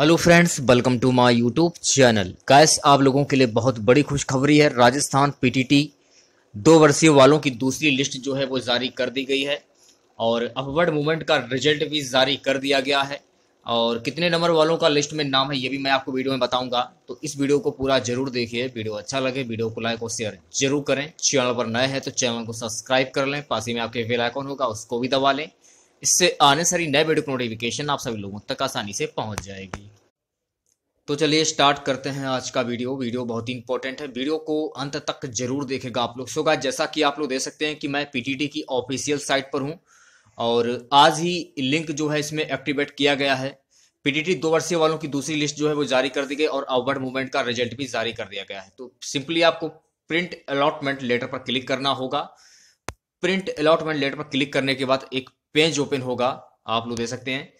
hello friends welcome to my YouTube channel cash आप लोगों के लिए बहुत बड़ी खुशखबरी है राजस्थान पीटीटी दो वर्षीय वालों की दूसरी लिस्ट जो है वो जारी कर दी गई है और अपवर्ड मूवमेंट का रिजल्ट भी जारी कर दिया गया है और कितने नंबर वालों का लिस्ट में नाम है ये भी मैं आपको वीडियो में बताऊंगा तो इस वीडियो को पूरा जरूर देखिए वीडियो अच्छा लगे वीडियो को लाइक और शेयर जरूर करें चैनल पर नए हैं तो चैनल को सब्सक्राइब कर लें पास ही में आपके बेल आइकॉन होगा उसको भी दबा लें इससे आने सारी नए वीडियो की नोटिफिकेशन आप सभी लोगों तक आसानी से पहुंच जाएगी तो चलिए स्टार्ट करते हैं आज का वीडियो वीडियो बहुत ही इंपॉर्टेंट है वीडियो को अंत तक जरूर देखेगा आप लोग सोगा जैसा कि आप लोग देख सकते हैं कि मैं पीटीटी की ऑफिशियल साइट पर हूं और आज ही लिंक जो है इसमें एक्टिवेट किया गया है पीटीटी दो वर्षीय वालों की दूसरी लिस्ट जो है वो जारी कर दी गई और अवर्ड मूवमेंट का रिजल्ट भी जारी कर दिया गया है तो सिंपली आपको प्रिंट अलॉटमेंट लेटर पर क्लिक करना होगा प्रिंट अलॉटमेंट लेटर पर क्लिक करने के बाद एक पेज ओपन होगा आप लोग दे सकते हैं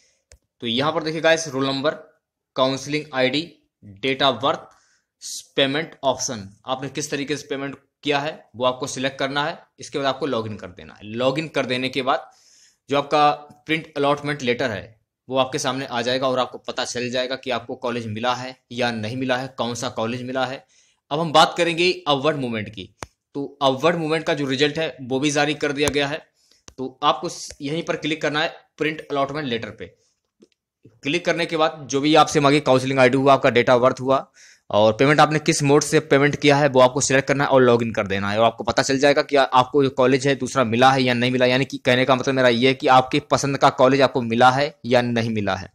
तो यहां पर देखिए इस roll number counselling ID date of birth payment option आपने किस तरीके से पेमेंट किया है वो आपको सिलेक्ट करना है इसके बाद आपको लॉगिन कर देना है लॉगिन कर देने के बाद जो आपका प्रिंट अलॉटमेंट लेटर है वो आपके सामने आ जाएगा और आपको पता चल जाएगा कि आपको कॉलेज मिला है या नहीं मिला है कौन सा कॉलेज मिला है अब हम बात करेंगे अवर्ड मूवमेंट की तो अवर्ड मूवमेंट का जो रिजल्ट है वो भी जारी कर दिया गया है तो आपको यहीं पर क्लिक करना है प्रिंट अलॉटमेंट लेटर पे क्लिक करने के बाद जो भी आपसे मांगे काउंसलिंग आईडी हुआ आपका डेटा बर्थ हुआ और पेमेंट आपने किस मोड से पेमेंट किया है वो आपको सिलेक्ट करना है और लॉगिन कर देना है और आपको पता चल जाएगा कि आपको जो कॉलेज है दूसरा मिला है या नहीं मिला यानी कि कहने का मतलब मेरा ये है कि आपके पसंद का कॉलेज आपको मिला है या नहीं मिला है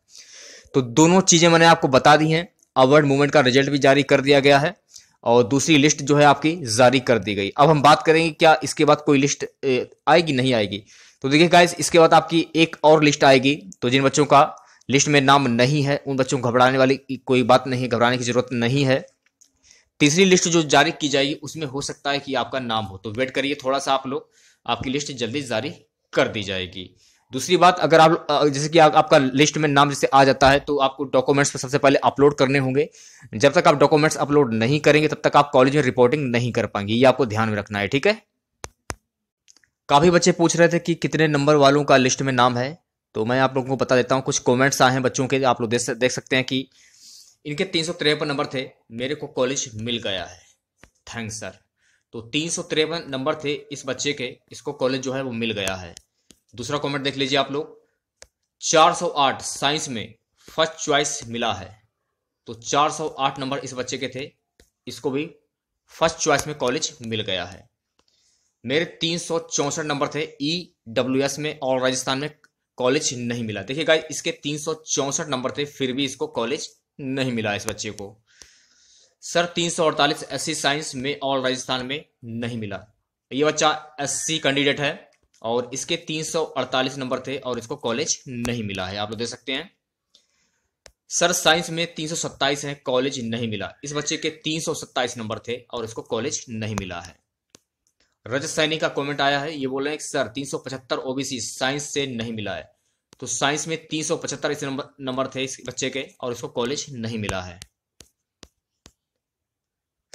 तो दोनों चीज़ें मैंने आपको बता दी हैं अवर्ड मूवमेंट का रिजल्ट भी जारी कर दिया गया है और दूसरी लिस्ट जो है आपकी जारी कर दी गई अब हम बात करेंगे क्या इसके बाद कोई लिस्ट आएगी नहीं आएगी तो देखिए गाइस इसके बाद आपकी एक और लिस्ट आएगी तो जिन बच्चों का लिस्ट में नाम नहीं है उन बच्चों को घबराने वाली कोई बात नहीं घबराने की जरूरत नहीं है तीसरी लिस्ट जो जारी की जाएगी उसमें हो सकता है कि आपका नाम हो तो वेट करिए थोड़ा सा आप लोग आपकी लिस्ट जल्दी जारी कर दी जाएगी दूसरी बात अगर आप जैसे कि आ, आपका लिस्ट में नाम जैसे आ जाता है तो आपको डॉक्यूमेंट्स पर सबसे पहले अपलोड करने होंगे जब तक आप डॉक्यूमेंट्स अपलोड नहीं करेंगे तब तक आप कॉलेज में रिपोर्टिंग नहीं कर पाएंगे ये आपको ध्यान में रखना है ठीक है काफ़ी बच्चे पूछ रहे थे कि कितने नंबर वालों का लिस्ट में नाम है तो मैं आप लोगों को बता देता हूँ कुछ कॉमेंट्स आए हैं बच्चों के आप लोग देख सकते हैं कि इनके तीन सौ तिरपन नंबर थे मेरे को कॉलेज मिल गया है थैंक्स सर तो तीन सौ नंबर थे इस बच्चे के इसको कॉलेज जो है वो मिल गया है दूसरा कमेंट देख लीजिए आप लोग 408 साइंस में फर्स्ट चॉइस मिला है तो 408 नंबर इस बच्चे के थे इसको भी फर्स्ट चॉइस में कॉलेज मिल गया है मेरे तीन नंबर थे ई डब्ल्यू एस में और राजस्थान में कॉलेज नहीं मिला देखिए गाइस इसके तीन नंबर थे फिर भी इसको कॉलेज नहीं मिला इस बच्चे को सर तीन सौ अड़तालीस एस साइंस में और राजस्थान में नहीं मिला ये बच्चा एस कैंडिडेट है और इसके 348 नंबर थे और इसको कॉलेज नहीं मिला है आप लोग देख सकते हैं सर साइंस में 327 है कॉलेज नहीं मिला इस बच्चे के 327 नंबर थे और इसको कॉलेज नहीं मिला है रजत सैनी का कमेंट आया है ये बोल रहे हैं कि सर 375 ओबीसी साइंस से नहीं मिला है तो साइंस में 375 इस नंबर नंबर थे इस बच्चे के और इसको कॉलेज नहीं मिला है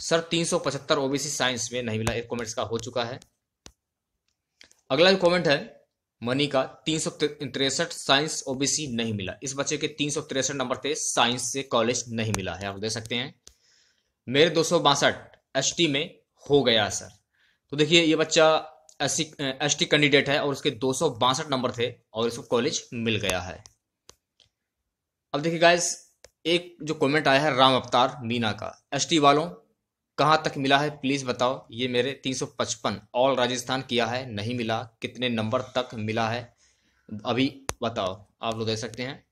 सर 375 ओबीसी साइंस में नहीं मिला एक कॉमेंट्स का हो चुका है अगला जो कमेंट है मनी का तीन सौ तिरसठ साइंस ओबीसी नहीं मिला इस बच्चे के तीन सौ तिरसठ नंबर थे साइंस से कॉलेज नहीं मिला है आप देख सकते हैं मेरे दो सौ बासठ एस टी में हो गया सर तो देखिए ये बच्चा एस टी कैंडिडेट है और उसके दो सौ बासठ नंबर थे और इसको कॉलेज मिल गया है अब देखिए गाइस एक जो कमेंट आया है राम अवतार मीना का एसटी वालों कहाँ तक मिला है प्लीज़ बताओ ये मेरे 355 ऑल राजस्थान किया है नहीं मिला कितने नंबर तक मिला है अभी बताओ आप लोग दे सकते हैं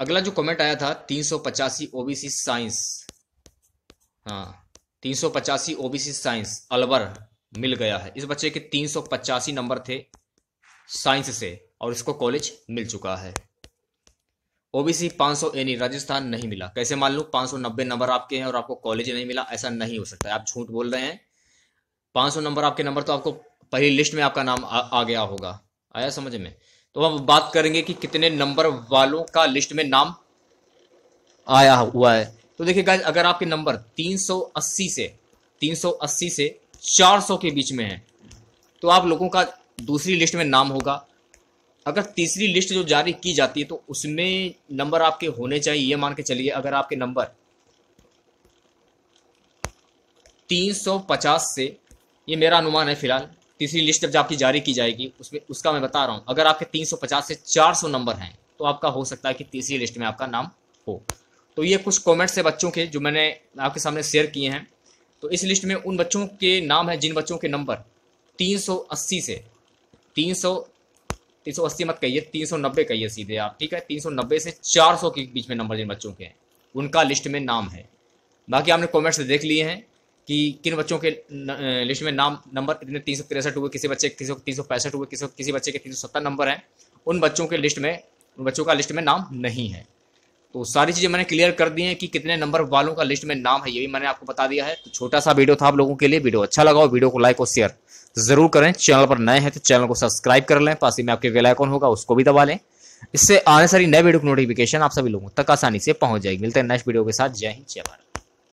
अगला जो कमेंट आया था तीन सौ पचासी ओबीसी साइंस हाँ तीन सौ पचासी ओबीसी साइंस अलवर मिल गया है इस बच्चे के तीन सौ पचासी नंबर थे साइंस से और इसको कॉलेज मिल चुका है ओबीसी 500 सौ एनी राजस्थान नहीं मिला कैसे मान लूँ 590 नंबर आपके हैं और आपको कॉलेज नहीं मिला ऐसा नहीं हो सकता आप झूठ बोल रहे हैं 500 नंबर आपके नंबर तो आपको पहली लिस्ट में आपका नाम आ, आ गया होगा आया समझ में तो हम बात करेंगे कि कितने नंबर वालों का लिस्ट में नाम आया हुआ है तो देखिए गाइज अगर आपके नंबर 380 से 380 से 400 के बीच में है तो आप लोगों का दूसरी लिस्ट में नाम होगा अगर तीसरी लिस्ट जो जारी की जाती है तो उसमें नंबर आपके होने चाहिए ये मान के चलिए अगर आपके नंबर 350 से ये मेरा अनुमान है फिलहाल तीसरी लिस्ट जब आपकी जारी की जाएगी उसमें उसका मैं बता रहा हूँ अगर आपके 350 से 400 नंबर हैं तो आपका हो सकता है कि तीसरी लिस्ट में आपका नाम हो तो ये कुछ कॉमेंट्स है बच्चों के जो मैंने आपके सामने शेयर किए हैं तो इस लिस्ट में उन बच्चों के नाम हैं जिन बच्चों के नंबर तीन से 300 तीन सौ अस्सी मत कहिए तीन सौ नब्बे कहिए सीधे आप ठीक है तीन सौ नब्बे से चार सौ के बीच में नंबर जिन बच्चों के हैं उनका लिस्ट में नाम है बाकी आपने कॉमेंट्स देख लिए हैं कि किन बच्चों के लिस्ट में नाम नंबर इतने तीन सौ तिरसठ हुए किसी बच्चे किसी तीन सौ पैंसठ हुए किसी किसी बच्चे के तीन सौ सत्तर नंबर हैं उन बच्चों के लिस्ट में उन बच्चों का लिस्ट में नाम नहीं है तो सारी चीज़ें मैंने क्लियर कर दी हैं कि कितने नंबर वालों का लिस्ट में नाम है ये भी मैंने आपको बता दिया है तो छोटा सा वीडियो था आप लोगों के लिए वीडियो अच्छा लगा हो वीडियो को लाइक और शेयर जरूर करें चैनल पर नए हैं तो चैनल को सब्सक्राइब कर लें पास ही में आपके वेलाइकॉन होगा उसको भी दबा लें इससे आने सारी नए वीडियो की नोटिफिकेशन आप सभी लोगों तक आसानी से पहुंच जाएगी मिलते हैं नेक्स्ट वीडियो के साथ जय हिंद जय भारत